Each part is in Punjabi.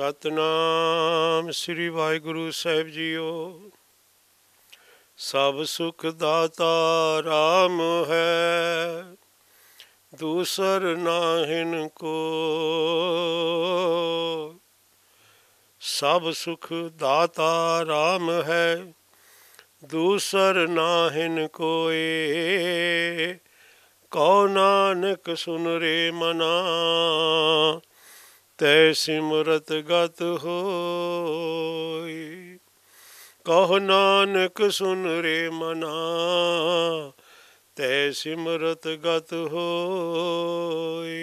ਸਤਨਾਮ ਸ੍ਰੀ ਵਾਹਿਗੁਰੂ ਸਾਹਿਬ ਜੀਓ ਸਭ ਸੁਖ ਦਾਤਾ RAM ਹੈ ਦੂਸਰ ਨਾਹਿਨ ਕੋ ਸਭ ਸੁਖ ਦਾਤਾ RAM ਹੈ ਦੂਸਰ ਨਾਹਿਨ ਕੋਏ ਕੋ ਨਾਨਕ ਸੁਨ ਰੇ ਮਨਾ ਤੈ ਸਿਮਰਤ ਗਤ ਹੋਈ ਕਹ ਨਾਨਕ ਸੁਨ ਰੇ ਮਨਾ ਤੈ ਸਿਮਰਤ ਗਤ ਹੋਈ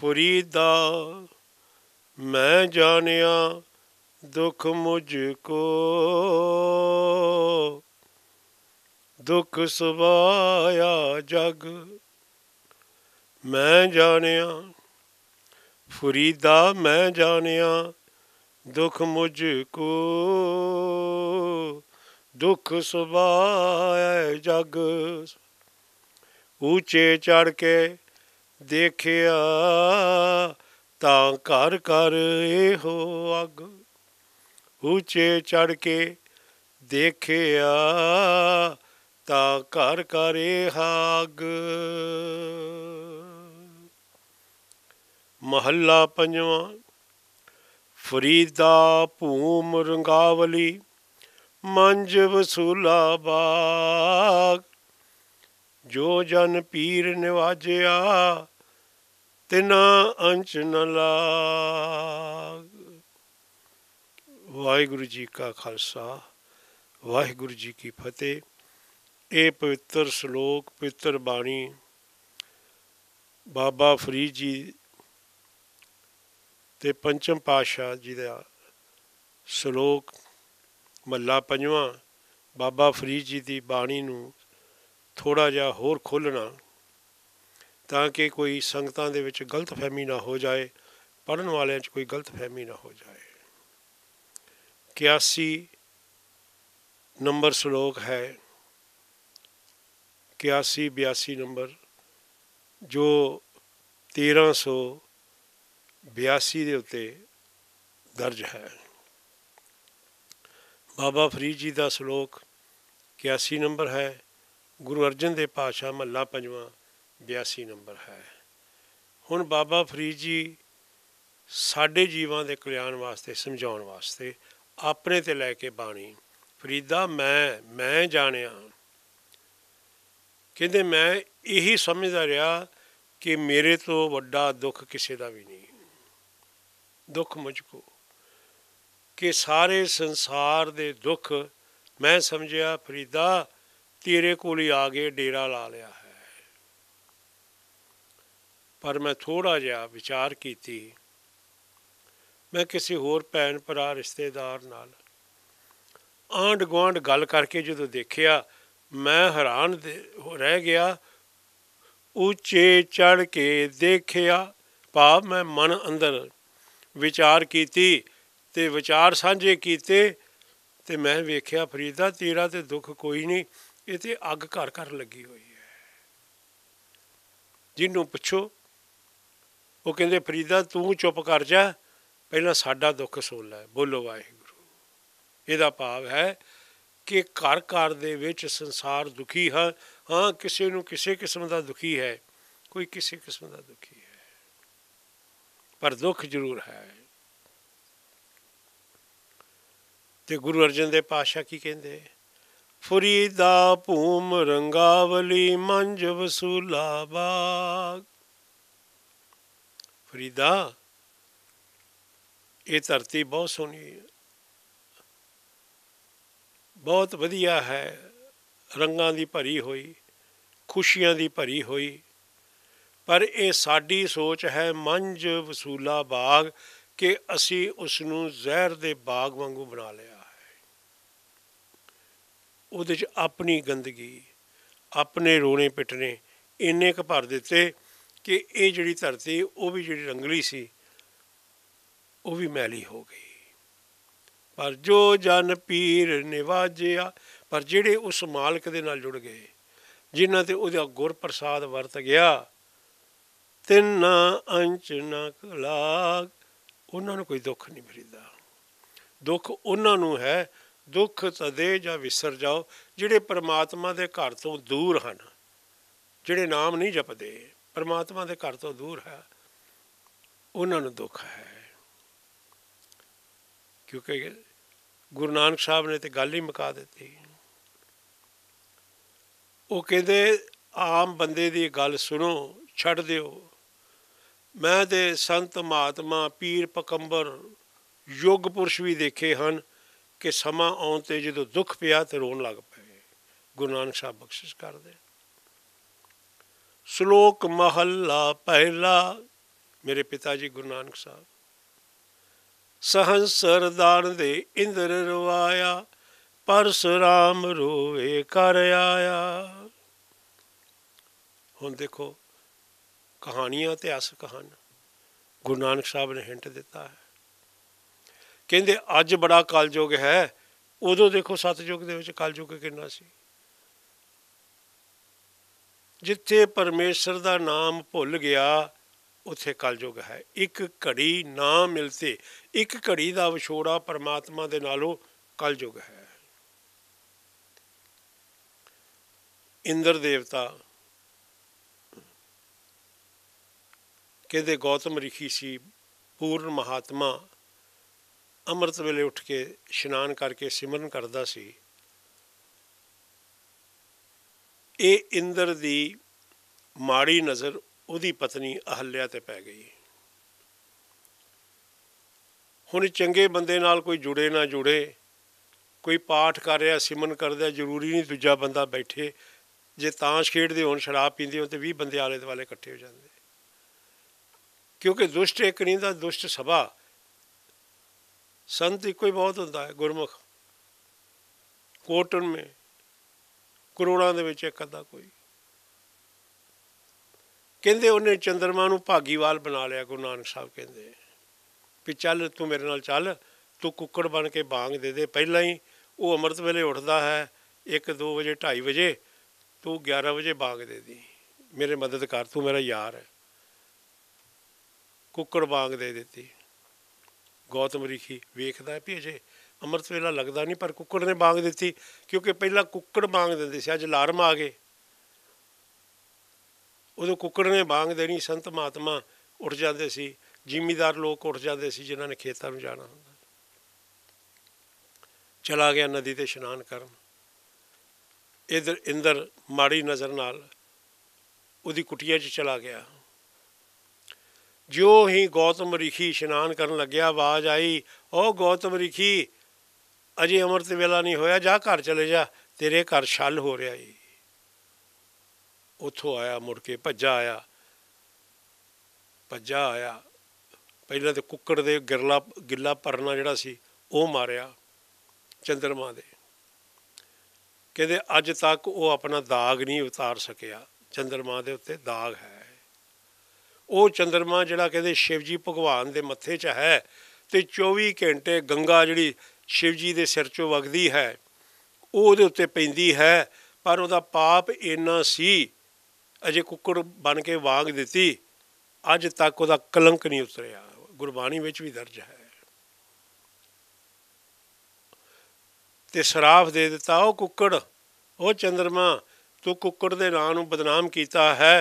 ਫਰੀਦਾ ਮੈਂ ਜਾਣਿਆ ਦੁੱਖ ਮੁਝ ਕੋ ਦੁੱਖ ਸੁਭਾਇਆ ਜਗ ਮੈਂ ਜਾਣਿਆ ਫਰੀਦਾ ਮੈਂ ਜਾਣਿਆ ਦੁਖ ਮੁਝ ਕੋ ਦੁਖ ਸੁਭਾਏ ਜਗ ਉੱਚੇ ਚੜ ਕੇ ਦੇਖਿਆ ਤਾਂ ਘਰ ਘਰ ਇਹੋ ਅਗ ਉੱਚੇ ਚੜ ਕੇ ਦੇਖਿਆ ਤਾਂ ਘਰ ਘਰ ਇਹ ਅਗ ਮਹੱਲਾ ਪੰਜਵਾਂ ਫਰੀਦਾ ਭੂਮ ਰੰਗਾਵਲੀ ਮੰਜ ਵਸੂਲਾ ਬਾਗ ਜੋ ਜਨ ਪੀਰ ਨਿਵਾਜਿਆ ਤਿਨਾ ਅੰਚ ਨ ਲਾਗ ਵਾਹਿਗੁਰੂ ਜੀ ਕਾ ਖਾਲਸਾ ਵਾਹਿਗੁਰੂ ਜੀ ਕੀ ਫਤਿਹ ਇਹ ਪਵਿੱਤਰ ਸ਼ਲੋਕ ਪਵਿੱਤਰ ਬਾਣੀ ਬਾਬਾ ਫਰੀਦ ਜੀ ਤੇ ਪੰਚਮ ਪਾਤਸ਼ਾਹ ਜੀ ਦਾ ਸ਼ਲੋਕ ਮੱਲਾ ਪੰਜਵਾਂ ਬਾਬਾ ਫਰੀਦ ਜੀ ਦੀ ਬਾਣੀ ਨੂੰ ਥੋੜਾ ਜਿਹਾ ਹੋਰ ਖੋਲਣਾ ਤਾਂ ਕਿ ਕੋਈ ਸੰਗਤਾਂ ਦੇ ਵਿੱਚ ਗਲਤਫਹਿਮੀ ਨਾ ਹੋ ਜਾਏ ਪੜਨ ਵਾਲਿਆਂ 'ਚ ਕੋਈ ਗਲਤਫਹਿਮੀ ਨਾ ਹੋ ਜਾਏ 81 ਨੰਬਰ ਸ਼ਲੋਕ ਹੈ 81 82 ਨੰਬਰ ਜੋ 1300 82 ਦੇ ਉੱਤੇ ਦਰਜ ਹੈ ਬਾਬਾ ਫਰੀਦ ਜੀ ਦਾ ਸ਼ਲੋਕ 81 ਨੰਬਰ ਹੈ ਗੁਰੂ ਅਰਜਨ ਦੇ ਪਾਸ਼ਾ ਮੱਲਾ ਪੰਜਵਾਂ 82 ਨੰਬਰ ਹੈ ਹੁਣ ਬਾਬਾ ਫਰੀਦ ਜੀ ਸਾਡੇ ਜੀਵਾਂ ਦੇ ਕਲਿਆਣ ਵਾਸਤੇ ਸਮਝਾਉਣ ਵਾਸਤੇ ਆਪਣੇ ਤੇ ਲੈ ਕੇ ਬਾਣੀ ਫਰੀਦਾ ਮੈਂ ਮੈਂ ਜਾਣਿਆ ਕਹਿੰਦੇ ਮੈਂ ਇਹੀ ਸਮਝਦਾ ਰਿਹਾ ਕਿ ਮੇਰੇ ਤੋਂ ਵੱਡਾ ਦੁੱਖ ਕਿਸੇ ਦਾ ਵੀ ਨਹੀਂ ਦੁੱਖ ਮੁਝ ਕੋ ਕਿ ਸਾਰੇ ਸੰਸਾਰ ਦੇ ਦੁੱਖ ਮੈਂ ਸਮਝਿਆ ਫਰੀਦਾ ਤੇਰੇ ਕੋਲ ਹੀ ਆ ਕੇ ਡੇਰਾ ਲਾ ਲਿਆ ਹੈ ਪਰ ਮੈਂ ਥੋੜਾ ਜਿਹਾ ਵਿਚਾਰ ਕੀਤੀ ਮੈਂ ਕਿਸੇ ਹੋਰ ਭੈਣ ਭਰਾ ਰਿਸ਼ਤੇਦਾਰ ਨਾਲ ਆਂਡ ਗਵਾਂਡ ਗੱਲ ਕਰਕੇ ਜਦੋਂ ਦੇਖਿਆ ਮੈਂ ਹੈਰਾਨ ਰਹਿ ਗਿਆ ਉੱਚੇ ਚੜ ਕੇ ਦੇਖਿਆ ਭਾਵ ਮੈਂ ਮਨ ਅੰਦਰ ਵਿਚਾਰ ਕੀਤੀ ਤੇ ਵਿਚਾਰ ਸਾਂਝੇ ਕੀਤੇ ਤੇ ਮੈਂ ਵੇਖਿਆ ਫਰੀਦਾ ਤੇਰਾ ਤੇ ਦੁੱਖ ਕੋਈ ਨਹੀਂ ਇਹ ਤੇ ਅੱਗ ਘਰ ਘਰ ਲੱਗੀ ਹੋਈ ਹੈ ਜਿੰਨੂੰ ਪੁੱਛੋ ਉਹ ਕਹਿੰਦੇ ਫਰੀਦਾ ਤੂੰ ਚੁੱਪ ਕਰ ਜਾ ਪਹਿਲਾਂ ਸਾਡਾ ਦੁੱਖ ਸੁਣ ਲੈ ਬੋਲੋ ਵਾਹਿਗੁਰੂ ਇਹਦਾ ਭਾਵ ਹੈ ਕਿ ਘਰ ਘਰ ਦੇ ਵਿੱਚ ਸੰਸਾਰ ਦੁਖੀ ਹਾਂ ਹਾਂ ਕਿਸੇ ਨੂੰ ਕਿਸੇ ਕਿਸਮ ਦਾ ਦੁਖੀ ਹੈ ਕੋਈ ਕਿਸੇ ਕਿਸਮ ਦਾ ਦੁਖੀ ਪਰ ਦੁੱਖ ਜ਼ਰੂਰ ਹੈ ਤੇ ਗੁਰੂ ਅਰਜਨ ਦੇ ਪਾਸ਼ਾ ਕੀ ਕਹਿੰਦੇ ਫਰੀਦਾ ਭੂਮ ਰੰਗਾਵਲੀ ਮੰਜ ਵਸੂਲਾ ਬਾਗ ਫਰੀਦਾ ਇਹ ਧਰਤੀ ਬਹੁਤ ਸੋਹਣੀ ਹੈ ਬਹੁਤ ਵਧੀਆ ਹੈ ਰੰਗਾਂ ਦੀ ਭਰੀ ਹੋਈ ਖੁਸ਼ੀਆਂ ਦੀ ਭਰੀ ਹੋਈ ਪਰ ਇਹ ਸਾਡੀ ਸੋਚ ਹੈ ਮੰਜ ਵਸੂਲਾ ਬਾਗ ਕਿ ਅਸੀਂ ਉਸ ਨੂੰ ਜ਼ਹਿਰ ਦੇ ਬਾਗ ਵਾਂਗੂ ਬਣਾ ਲਿਆ ਹੈ ਉਹਦੇ 'ਚ ਆਪਣੀ ਗੰਦਗੀ ਆਪਣੇ ਰੋਣੇ ਪਿਟਨੇ ਇੰਨੇ ਕੁ ਭਰ ਦਿੱਤੇ ਕਿ ਇਹ ਜਿਹੜੀ ਧਰਤੀ ਉਹ ਵੀ ਜਿਹੜੀ ਰੰਗਲੀ ਸੀ ਉਹ ਵੀ ਮੈਲੀ ਹੋ ਗਈ ਪਰ ਜੋ ਜਨ ਪੀਰ ਨਿਵਾਜਿਆ ਪਰ ਜਿਹੜੇ ਉਸ ਮਾਲਕ ਦੇ ਨਾਲ ਜੁੜ ਗਏ ਜਿਨ੍ਹਾਂ ਤੇ ਉਹਦਾ ਗੁਰ ਪ੍ਰਸਾਦ ਵਰਤ ਗਿਆ ਤਿੰਨਾ ਅੰਚ ਨਾ ਕਲਾਗ ਉਹਨਾਂ ਨੂੰ ਕੋਈ ਦੁੱਖ ਨਹੀਂ ਫਰੀਦਾ ਦੁੱਖ ਉਹਨਾਂ ਨੂੰ ਹੈ ਦੁੱਖ ਤਦੇ ਜਾਂ ਵਿਸਰ ਜਾਓ ਜਿਹੜੇ ਪਰਮਾਤਮਾ ਦੇ ਘਰ ਤੋਂ ਦੂਰ ਹਨ ਜਿਹੜੇ ਨਾਮ ਨਹੀਂ ਜਪਦੇ ਪਰਮਾਤਮਾ ਦੇ ਘਰ ਤੋਂ ਦੂਰ ਹੈ ਉਹਨਾਂ ਨੂੰ ਦੁੱਖ ਹੈ ਕਿਉਂਕਿ ਗੁਰੂ ਨਾਨਕ ਸਾਹਿਬ ਨੇ ਤੇ ਗੱਲ ਹੀ ਮੁਕਾ ਦਿੱਤੀ ਉਹ ਕਹਿੰਦੇ ਆਮ ਬੰਦੇ ਦੀ ਗੱਲ ਸੁਣੋ ਛੱਡ ਦਿਓ ਮੈਂ ਦੇ ਸੰਤ ਮਹਾਤਮਾ ਪੀਰ ਪਕੰਬਰ ਯੁੱਗ ਪੁਰਸ਼ ਵੀ ਦੇਖੇ ਹਨ ਕਿ ਸਮਾਂ ਆਉਣ ਤੇ ਜਦੋਂ ਦੁੱਖ ਪਿਆ ਤੇ ਰੋਣ ਲੱਗ ਪਏ ਗੁਰੂ ਨਾਨਕ ਸਾਹਿਬ ਬਖਸ਼ਿਸ਼ ਕਰਦੇ ਸ਼ਲੋਕ ਮਹੱਲਾ ਪਹਿਲਾ ਮੇਰੇ ਪਿਤਾ ਜੀ ਗੁਰੂ ਨਾਨਕ ਸਾਹਿਬ ਸਹੰਸ ਸਰਦਾਰ ਦੇ ਇੰਦਰ ਰਵਾਇਆ ਪਰਸਰਾਮ ਰੋਵੇ ਕਰ ਆਇਆ ਹੁਣ ਦੇਖੋ ਕਹਾਣੀਆਂ ਇਤਿਹਾਸਕ ਹਨ ਗੁਰੂ ਨਾਨਕ ਸਾਹਿਬ ਨੇ ਹਿੰਟ ਦਿੱਤਾ ਹੈ ਕਹਿੰਦੇ ਅੱਜ ਬੜਾ ਕਲਯੁਗ ਹੈ ਉਦੋਂ ਦੇਖੋ ਸਤਜੁਗ ਦੇ ਵਿੱਚ ਕਲਯੁਗ ਕਿੰਨਾ ਸੀ ਜਿੱਥੇ ਪਰਮੇਸ਼ਰ ਦਾ ਨਾਮ ਭੁੱਲ ਗਿਆ ਉਥੇ ਕਲਯੁਗ ਹੈ ਇੱਕ ਘੜੀ ਨਾ ਮਿਲਤੇ ਇੱਕ ਘੜੀ ਦਾ ਵਿਛੋੜਾ ਪਰਮਾਤਮਾ ਦੇ ਨਾਲੋਂ ਕਲਯੁਗ ਹੈ ਇੰਦਰ ਦੇਵਤਾ ਕਹਿੰਦੇ ਗੌਤਮ ਰਿਖੀ ਸੀ ਪੂਰਨ ਮਹਾਤਮਾ ਅੰਮ੍ਰਿਤ ਵੇਲੇ ਉੱਠ ਕੇ ਇਸ਼ਨਾਨ ਕਰਕੇ ਸਿਮਰਨ ਕਰਦਾ ਸੀ ਇਹ ਇੰਦਰ ਦੀ ਮਾੜੀ ਨਜ਼ਰ ਉਹਦੀ ਪਤਨੀ ਅਹਲਿਆ ਤੇ ਪੈ ਗਈ ਹੁਣ ਚੰਗੇ ਬੰਦੇ ਨਾਲ ਕੋਈ ਜੁੜੇ ਨਾ ਜੁੜੇ ਕੋਈ ਪਾਠ ਕਰ ਰਿਹਾ ਸਿਮਨ ਕਰਦਾ ਜ਼ਰੂਰੀ ਨਹੀਂ ਦੂਜਾ ਬੰਦਾ ਬੈਠੇ ਜੇ ਤਾਸ਼ ਖੇਡਦੇ ਹੋਣ ਸ਼ਰਾਬ ਪੀਂਦੇ ਹੋਣ ਤੇ 20 ਬੰਦੇ ਆਲੇ ਦੁਆਲੇ ਇਕੱਠੇ ਹੋ ਜਾਂਦੇ ਕਿਉਂਕਿ ਦੁਸ਼ਟ ਇੱਕ ਨਹੀਂ ਦਾ ਦੁਸ਼ਟ ਸਭਾ ਸੰਤ ਇੱਕੋ ਹੀ ਬਹੁਤ ਹੁੰਦਾ ਹੈ ਗੁਰਮੁਖ ਕੋਟਨ ਮੇ ਕਰੋੜਾਂ ਦੇ ਵਿੱਚ ਇੱਕ ਅੱਧਾ ਕੋਈ ਕਹਿੰਦੇ ਉਹਨੇ ਚੰਦਰਮਾ ਨੂੰ ਭਾਗੀਵਾਲ ਬਣਾ ਲਿਆ ਗੁਰੂ ਨਾਨਕ ਸਾਹਿਬ ਕਹਿੰਦੇ ਵੀ ਚੱਲ ਤੂੰ ਮੇਰੇ ਨਾਲ ਚੱਲ ਤੂੰ ਕੁੱਕੜ ਬਣ ਕੇ ਬਾਗ ਦੇ ਦੇ ਪਹਿਲਾਂ ਹੀ ਉਹ ਅੰਮ੍ਰਿਤ ਵੇਲੇ ਉੱਠਦਾ ਹੈ 1 2 ਵਜੇ 2:30 ਵਜੇ ਤੂੰ 11 ਵਜੇ ਬਾਗ ਦੇ ਦੀ ਮੇਰੇ ਮਦਦ ਕਰ ਤੂੰ ਮੇਰਾ ਯਾਰ ਹੈ ਕੁੱਕੜ ਵਾਂਗ ਦੇ ਦਿੱਤੀ ਗੌਤਮ ਰਿਖੀ ਵੇਖਦਾ ਵੀ ਅਜੇ ਅੰਮ੍ਰਿਤ ਵੇਲਾ ਲੱਗਦਾ ਨਹੀਂ ਪਰ ਕੁੱਕੜ ਨੇ ਵਾਂਗ ਦਿੱਤੀ ਕਿਉਂਕਿ ਪਹਿਲਾਂ ਕੁੱਕੜ ਵਾਂਗ ਦਿੰਦੇ ਸੀ ਅੱਜ ਲਾਰਮ ਆ ਗਏ ਉਦੋਂ ਕੁੱਕੜ ਨੇ ਵਾਂਗ ਦੇਣੀ ਸੰਤ ਮਹਾਤਮਾ ਉੱਠ ਜਾਂਦੇ ਸੀ ਜ਼ਿਮੀਦਾਰ ਲੋਕ ਉੱਠ ਜਾਂਦੇ ਸੀ ਜਿਨ੍ਹਾਂ ਨੇ ਖੇਤਾਂ ਨੂੰ ਜਾਣਾ ਹੁੰਦਾ ਚਲਾ ਗਿਆ ਨਦੀ ਤੇ ਇਸ਼ਨਾਨ ਕਰਨ ਇਧਰ ਇੰਦਰ ਮਾੜੀ ਨਜ਼ਰ ਨਾਲ ਉਹਦੀ ਕੁਟਿਆ 'ਚ ਚਲਾ ਗਿਆ ਜੋ ਹੀ ਗੌਤਮ ਰਿਖੀ ਇਸ਼ਨਾਨ ਕਰਨ ਲੱਗਿਆ ਆਵਾਜ਼ ਆਈ ਉਹ ਗੌਤਮ ਰਿਖੀ ਅਜੇ ਅਮਰਤ ਵੇਲਾ ਨਹੀਂ ਹੋਇਆ ਜਾ ਘਰ ਚਲੇ ਜਾ ਤੇਰੇ ਘਰ ਛਲ ਹੋ ਰਿਹਾ ਏ ਉੱਥੋਂ ਆਇਆ ਮੁੜ ਕੇ ਭੱਜਾ ਆਇਆ ਭੱਜਾ ਆਇਆ ਪਹਿਲਾਂ ਤੇ ਕੁੱਕੜ ਦੇ ਗਿਰਲਾ ਗਿੱਲਾ ਪਰਣਾ ਜਿਹੜਾ ਸੀ ਉਹ ਮਾਰਿਆ ਚੰਦਰਮਾ ਦੇ ਕਹਿੰਦੇ ਅੱਜ ਤੱਕ ਉਹ ਆਪਣਾ ਦਾਗ ਨਹੀਂ ਉਤਾਰ ਸਕਿਆ ਚੰਦਰਮਾ ਦੇ ਉੱਤੇ ਦਾਗ ਹੈ ਉਹ ਚੰਦਰਮਾ ਜਿਹੜਾ ਕਹਿੰਦੇ ਸ਼ਿਵਜੀ ਭਗਵਾਨ ਦੇ ਮੱਥੇ 'ਚ ਹੈ ਤੇ 24 ਘੰਟੇ ਗੰਗਾ ਜਿਹੜੀ ਸ਼ਿਵਜੀ ਦੇ ਸਿਰ 'ਚੋਂ ਵਗਦੀ ਹੈ ਉਹ ਉਹਦੇ ਉੱਤੇ ਪੈਂਦੀ ਹੈ ਪਰ ਉਹਦਾ ਪਾਪ ਇੰਨਾ ਸੀ ਅਜੇ ਕੁੱਕੜ ਬਣ ਕੇ ਵਾਗ ਦਿੱਤੀ ਅੱਜ ਤੱਕ ਉਹਦਾ ਕਲੰਕ ਨਹੀਂ ਉਤਰਿਆ ਗੁਰਬਾਣੀ ਵਿੱਚ ਵੀ ਦਰਜ ਹੈ ਤੇ ਸਰਾਫ ਦੇ ਦਿੱਤਾ ਉਹ ਕੁੱਕੜ ਉਹ ਚੰਦਰਮਾ ਤੂੰ ਕੁੱਕੜ ਦੇ ਨਾਂ ਨੂੰ ਬਦਨਾਮ ਕੀਤਾ ਹੈ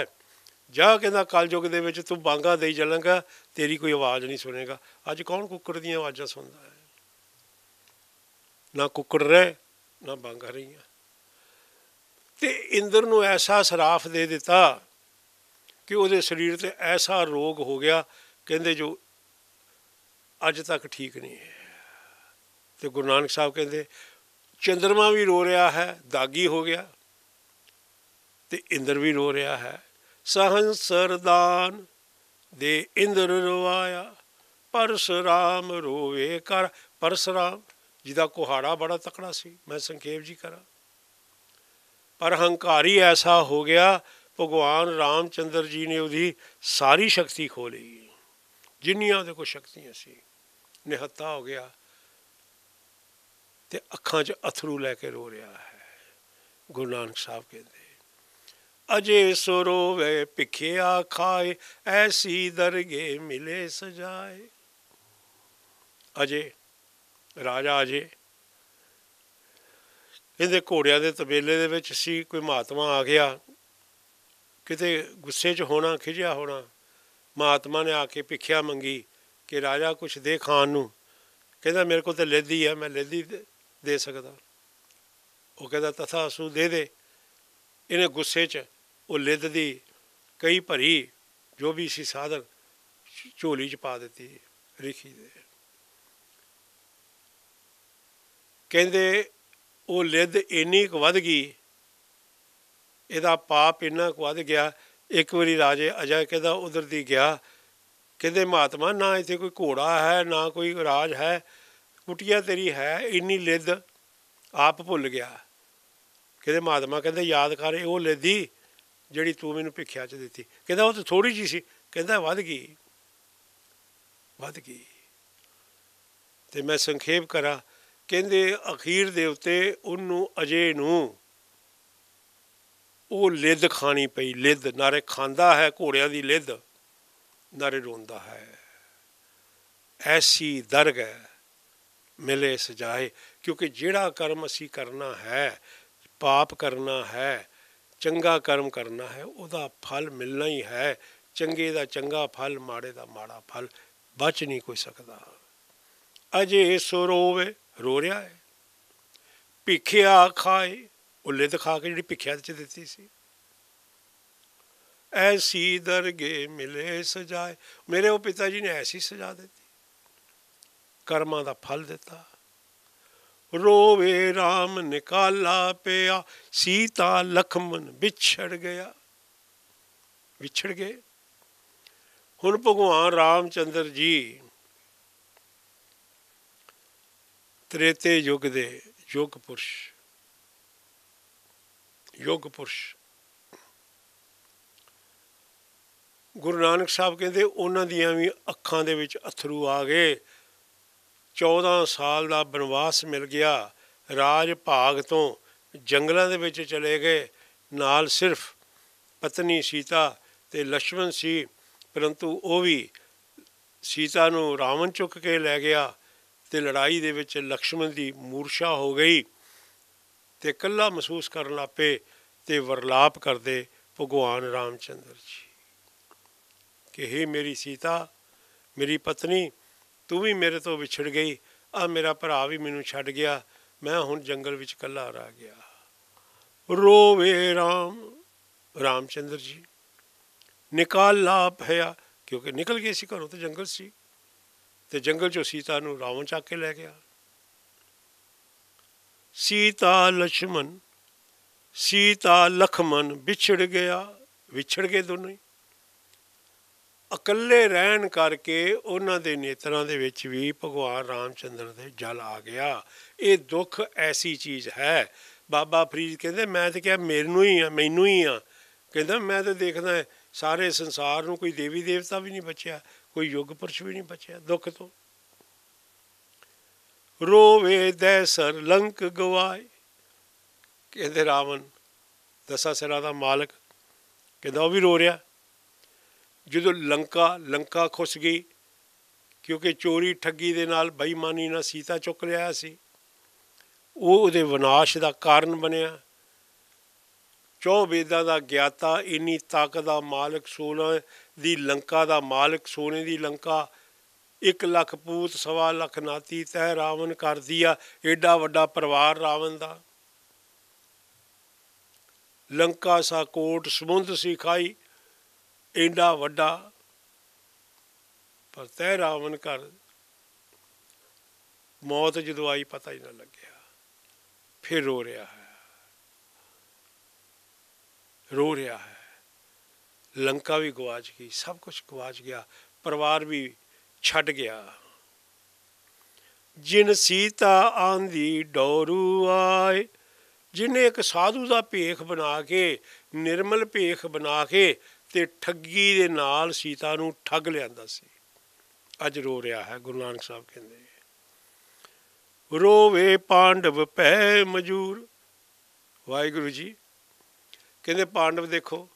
ਜਾ ਕਹਿੰਦਾ ਕਲਯੁਗ ਦੇ ਵਿੱਚ ਤੂੰ ਬਾਂਗਾ ਦੇਈ ਚੱਲੇਗਾ ਤੇਰੀ ਕੋਈ ਆਵਾਜ਼ ਨਹੀਂ ਸੁਣੇਗਾ ਅੱਜ ਕੌਣ ਕੁੱਕੜ ਦੀਆਂ ਆਵਾਜ਼ਾਂ ਸੁਣਦਾ ਹੈ ਨਾ ਕੁੱਕੜ ਰਹਿ ਨਾ ਬਾਂਗਾ ਰਹੀਆਂ ਤੇ ਇੰਦਰ ਨੂੰ ਐਸਾ ਸਰਾਫ ਦੇ ਦਿੱਤਾ ਕਿ ਉਹਦੇ ਸਰੀਰ ਤੇ ਐਸਾ ਰੋਗ ਹੋ ਗਿਆ ਕਹਿੰਦੇ ਜੋ ਅੱਜ ਤੱਕ ਠੀਕ ਨਹੀਂ ਹੈ ਤੇ ਗੁਰੂ ਨਾਨਕ ਸਾਹਿਬ ਕਹਿੰਦੇ ਚੰਦਰਮਾ ਵੀ ਰੋ ਰਿਹਾ ਹੈ ਦਾਗੀ ਹੋ ਗਿਆ ਤੇ ਇੰਦਰ ਵੀ ਰੋ ਰਿਹਾ ਹੈ ਸਹਨ ਸਰਦਾਨ ਦੇ ਇੰਦਰ ਰਵਾਇਆ ਪਰਸ਼ਰਾਮ ਰੋਵੇ ਕਰ ਪਰਸ਼ਰਾਮ ਜਿਹਦਾ ਕੁਹਾੜਾ ਬੜਾ ਤਕੜਾ ਸੀ ਮੈਂ ਸੰਖੇਪ ਜੀ ਕਰਾਂ ਪਰ ਹੰਕਾਰੀ ਐਸਾ ਹੋ ਗਿਆ ਭਗਵਾਨ ਰਾਮਚੰਦਰ ਜੀ ਨੇ ਉਹਦੀ ਸਾਰੀ ਸ਼ਕਤੀ ਖੋ ਲਈ ਜਿੰਨੀਆਂ ਉਹਦੇ ਕੋਲ ਸ਼ਕਤੀਆਂ ਸੀ ਨਿਹੱਤਾ ਹੋ ਗਿਆ ਤੇ ਅੱਖਾਂ 'ਚ ਅਥਰੂ ਲੈ ਕੇ ਰੋ ਰਿਹਾ ਹੈ ਗੁਰੂ ਨਾਨਕ ਸਾਹਿਬ ਕਹਿੰਦੇ ਅਜੇ ਸੋ ਰੋਵੇ ਭਿਖਿਆ ਖਾਏ ਐਸੀ ਦਰਗੇ ਮਿਲੇ ਸਜਾਏ ਅਜੇ ਰਾਜਾ ਅਜੇ ਇਹਦੇ ਘੋੜਿਆਂ ਦੇ ਤਬੇਲੇ ਦੇ ਵਿੱਚ ਸੀ ਕੋਈ ਮਹਾਤਮਾ ਆ ਗਿਆ ਕਿਤੇ ਗੁੱਸੇ 'ਚ ਹੋਣਾ ਖਿਜਿਆ ਹੋਣਾ ਮਹਾਤਮਾ ਨੇ ਆ ਕੇ ਭਿਖਿਆ ਮੰਗੀ ਕਿ ਰਾਜਾ ਕੁਛ ਦੇ ਖਾਣ ਨੂੰ ਕਹਿੰਦਾ ਮੇਰੇ ਕੋਲ ਤੇ ਲੈਦੀ ਆ ਮੈਂ ਲੈਦੀ ਦੇ ਸਕਦਾ ਉਹ ਕਹਿੰਦਾ ਤਥਾ ਸੂ ਦੇ ਦੇ ਇਹਨੇ ਗੁੱਸੇ 'ਚ ਉਹ ਲਿੱਦ ਦੀ ਕਈ ਭਰੀ ਜੋ ਵੀ ਸੀ ਸਾਧਕ ਝੋਲੀ 'ਚ ਪਾ ਦਿੱਤੀ ਰਿਖੀ ਦੇ ਕਹਿੰਦੇ ਉਹ ਲਿੱਦ ਇੰਨੀ ਕੁ ਵੱਧ ਗਈ ਇਹਦਾ ਪਾਪ ਇੰਨਾ ਕੁ ਵੱਧ ਗਿਆ ਇੱਕ ਵਾਰੀ ਰਾਜੇ ਅਜਾ ਕਹਿੰਦਾ ਉਧਰ ਦੀ ਗਿਆ ਕਹਿੰਦੇ ਮਹਾਤਮਾ ਨਾ ਇੱਥੇ ਕੋਈ ਘੋੜਾ ਹੈ ਨਾ ਕੋਈ ਰਾਜ ਹੈ ਕੁਟਿਆ ਤੇਰੀ ਹੈ ਇੰਨੀ ਲਿੱਦ ਆਪ ਭੁੱਲ ਗਿਆ ਕਹਿੰਦੇ ਮਹਾਤਮਾ ਕਹਿੰਦੇ ਯਾਦ ਕਰ ਉਹ ਲਿੱਦੀ ਜਿਹੜੀ ਤੂੰ ਮੈਨੂੰ ਭਿੱਖਿਆ 'ਚ ਦਿੱਤੀ ਕਹਿੰਦਾ ਉਹ ਤਾਂ ਥੋੜੀ ਜੀ ਸੀ ਕਹਿੰਦਾ ਵੱਧ ਗਈ ਵੱਧ ਗਈ ਤੇ ਮੈਂ ਸੰਖੇਪ ਕਰਾਂ ਕਹਿੰਦੇ ਅਖੀਰ ਦੇ ਉੱਤੇ ਉਹਨੂੰ ਅਜੇ ਨੂੰ ਉਹ ਲਿੱਦ ਖਾਣੀ ਪਈ ਲਿੱਦ ਨਾਰੇ ਖਾਂਦਾ ਹੈ ਘੋੜਿਆਂ ਦੀ ਲਿੱਦ ਨਾਰੇ ਰੋਂਦਾ ਹੈ ਐਸੀ ਦਰਗ ਹੈ ਮਿਲੇ ਸਜਾਏ ਕਿਉਂਕਿ ਜਿਹੜਾ ਕਰਮ ਅਸੀਂ ਕਰਨਾ ਹੈ ਪਾਪ ਕਰਨਾ ਹੈ ਚੰਗਾ ਕਰਮ ਕਰਨਾ ਹੈ ਉਹਦਾ ਫਲ ਮਿਲਣਾ ਹੀ ਹੈ ਚੰਗੇ ਦਾ ਚੰਗਾ ਫਲ ਮਾੜੇ ਦਾ ਮਾੜਾ ਫਲ ਬਚ ਨਹੀਂ ਕੋਈ ਸਕਦਾ ਅਜੇ ਸੋ ਰੋਵੇ ਰੋ ਰਿਹਾ ਹੈ ਭਿਖਿਆ ਖਾਏ ਉੱਲੇ ਦਿਖਾ ਕੇ ਜਿਹੜੀ ਭਿਖਿਆ ਚ ਦਿੱਤੀ ਸੀ ਐਸੀ ਦਰਗੇ ਮਿਲੇ ਸਜਾਏ ਮੇਰੇ ਉਹ ਪਿਤਾ ਜੀ ਨੇ ਐਸੀ ਸਜਾ ਦਿੱਤੀ ਕਰਮਾਂ ਦਾ ਫਲ ਦਿੱਤਾ ਰੋਵੇ RAM ਨਿਕਾਲਾ ਪਿਆ ਸੀਤਾ ਲਖਮਨ ਵਿਛੜ ਗਿਆ ਵਿਛੜ ਗਏ ਹੁਣ ਭਗਵਾਨ ਚੰਦਰ ਜੀ ਤ੍ਰੇਤੇ ਯੁਗ ਦੇ ਯੁਗ ਪੁਰਸ਼ ਯੁਗ ਪੁਰਸ਼ ਗੁਰੂ ਨਾਨਕ ਸਾਹਿਬ ਕਹਿੰਦੇ ਉਹਨਾਂ ਦੀਆਂ ਵੀ ਅੱਖਾਂ ਦੇ ਵਿੱਚ ਅਥਰੂ ਆ ਗਏ 14 ਸਾਲ ਦਾ ਬਨਵਾਸ ਮਿਲ ਗਿਆ ਰਾਜ ਭਾਗ ਤੋਂ ਜੰਗਲਾਂ ਦੇ ਵਿੱਚ ਚਲੇ ਗਏ ਨਾਲ ਸਿਰਫ ਪਤਨੀ ਸੀਤਾ ਤੇ ਲక్ష్మణ ਸੀ ਪਰੰਤੂ ਉਹ ਵੀ ਸੀਤਾ ਨੂੰ ਰਾਵਣ ਚੁੱਕ ਕੇ ਲੈ ਗਿਆ ਤੇ ਲੜਾਈ ਦੇ ਵਿੱਚ ਲక్ష్మణ ਦੀ ਮੂਰਛਾ ਹੋ ਗਈ ਤੇ ਇਕੱਲਾ ਮਹਿਸੂਸ ਕਰਨ ਲੱਪੇ ਤੇ ਵਰਲਾਪ ਕਰਦੇ ਭਗਵਾਨ ਰਾਮਚੰਦਰ ਜੀ ਕਿ ਹੇ ਮੇਰੀ ਸੀਤਾ ਮੇਰੀ ਪਤਨੀ ਤੂੰ ਵੀ ਮੇਰੇ ਤੋਂ ਵਿਛੜ ਗਈ ਆ ਮੇਰਾ ਭਰਾ ਵੀ ਮੈਨੂੰ ਛੱਡ ਗਿਆ ਮੈਂ ਹੁਣ ਜੰਗਲ ਵਿੱਚ ਇਕੱਲਾ ਰਹਿ ਗਿਆ ਰੋਵੇ ਰਾਮ ਰਾਮਚੰਦਰ ਜੀ ਨਿਕਾਲ ਲਾ ਭਇਆ ਕਿਉਂਕਿ ਨਿਕਲ ਗਏ ਸੀ ਘਰੋਂ ਤੇ ਜੰਗਲ ਸੀ ਤੇ ਜੰਗਲ ਚੋਂ ਸੀਤਾ ਨੂੰ ਰਾਵਣ ਚੱਕ ਕੇ ਲੈ ਗਿਆ ਸੀਤਾ ਲక్ష్మణ ਸੀਤਾ ਲਖਮਨ ਵਿਛੜ ਗਿਆ ਵਿਛੜ ਗਏ ਦੋਨੋਂ ਇਕੱਲੇ ਰਹਿਣ ਕਰਕੇ ਉਹਨਾਂ ਦੇ ਨੇਤਰਾਂ ਦੇ ਵਿੱਚ ਵੀ ਭਗਵਾਨ ਰਾਮਚੰਦਰ ਦੇ ਜਲ ਆ ਗਿਆ ਇਹ ਦੁੱਖ ਐਸੀ ਚੀਜ਼ ਹੈ ਬਾਬਾ ਫਰੀਦ ਕਹਿੰਦੇ ਮੈਂ ਤਾਂ ਕਿਹਾ ਮੈਨੂੰ ਹੀ ਆ ਮੈਨੂੰ ਹੀ ਆ ਕਹਿੰਦਾ ਮੈਂ ਤਾਂ ਦੇਖਦਾ ਸਾਰੇ ਸੰਸਾਰ ਨੂੰ ਕੋਈ ਦੇਵੀ ਦੇਵਤਾ ਵੀ ਨਹੀਂ ਬਚਿਆ ਕੋਈ ਯੁੱਗ ਪੁਰਸ਼ ਵੀ ਨਹੀਂ ਬਚਿਆ ਦੁੱਖ ਤੋਂ ਰੋਵੇ ਦੈ ਸਰ ਲੰਕ ਗਵਾਏ ਕਹਿੰਦੇ ਰਾਵਣ ਦਸਾਂ ਸਿਰਾਂ ਦਾ ਮਾਲਕ ਕਹਿੰਦਾ ਉਹ ਵੀ ਰੋ ਰਿਹਾ ਜਦੋਂ ਲੰਕਾ ਲੰਕਾ ਖੁੱਸ ਗਈ ਕਿਉਂਕਿ ਚੋਰੀ ਠੱਗੀ ਦੇ ਨਾਲ ਬੇਈਮਾਨੀ ਨਾਲ ਸੀਤਾ ਚੁੱਕ ਲਿਆ ਸੀ ਉਹ ਉਹਦੇ ਵਿਨਾਸ਼ ਦਾ ਕਾਰਨ ਬਣਿਆ ਚੌ ਵੇਦਾਂ ਦਾ ਗਿਆਤਾ ਇੰਨੀ ਤਾਕਤ ਦਾ ਮਾਲਕ ਸੋਨਾ ਦੀ ਲੰਕਾ ਦਾ ਮਾਲਕ ਸੋਨੇ ਦੀ ਲੰਕਾ 1 ਲੱਖ ਪੂਤ ਸਵਾ ਲੱਖ ਨਾਤੀ ਤਹਿ ਰਾਵਣ ਕਰਦੀ ਆ ਐਡਾ ਵੱਡਾ ਪਰਿਵਾਰ ਰਾਵਣ ਦਾ ਲੰਕਾ ਸਾ ਕੋਟ ਸਮੁੰਦ ਸਿਖਾਈ ਐਡਾ ਵੱਡਾ ਪਰ ਤੈ ਰਾਵਣ ਕਰ ਮੌਤ ਜਦੋਂ ਆਈ ਪਤਾ ਹੀ ਨਾ ਲੱਗਿਆ ਫਿਰ ਰੋ ਰਿਹਾ ਹੈ ਰੋ ਰਿਹਾ ਹੈ ਲੰਕਾ ਵੀ ਗਵਾਚ ਗਈ ਸਭ ਕੁਝ ਗਵਾਚ ਗਿਆ ਪਰਿਵਾਰ ਵੀ ਛੱਡ ਗਿਆ ਜਿਨ ਸੀਤਾ ਆਂਦੀ ਡੋਰੂ ਆਏ ਜਿਨੇ ਇੱਕ ਸਾਧੂ ਦਾ ਭੇਖ ਬਣਾ ਕੇ ਨਿਰਮਲ ਭੇਖ ਬਣਾ ਕੇ ਤੇ ਠੱਗੀ ਦੇ ਨਾਲ ਸੀਤਾ ਨੂੰ ਠੱਗ ਲਿਆਂਦਾ ਸੀ ਅੱਜ ਰੋ ਰਿਹਾ ਹੈ ਗੁਰੂ ਨਾਨਕ ਸਾਹਿਬ ਕਹਿੰਦੇ ਰੋਵੇ ਪਾਂਡਵ ਪੈ ਮਜੂਰ ਵਾਹਿਗੁਰੂ ਜੀ ਕਹਿੰਦੇ ਪਾਂਡਵ ਦੇਖੋ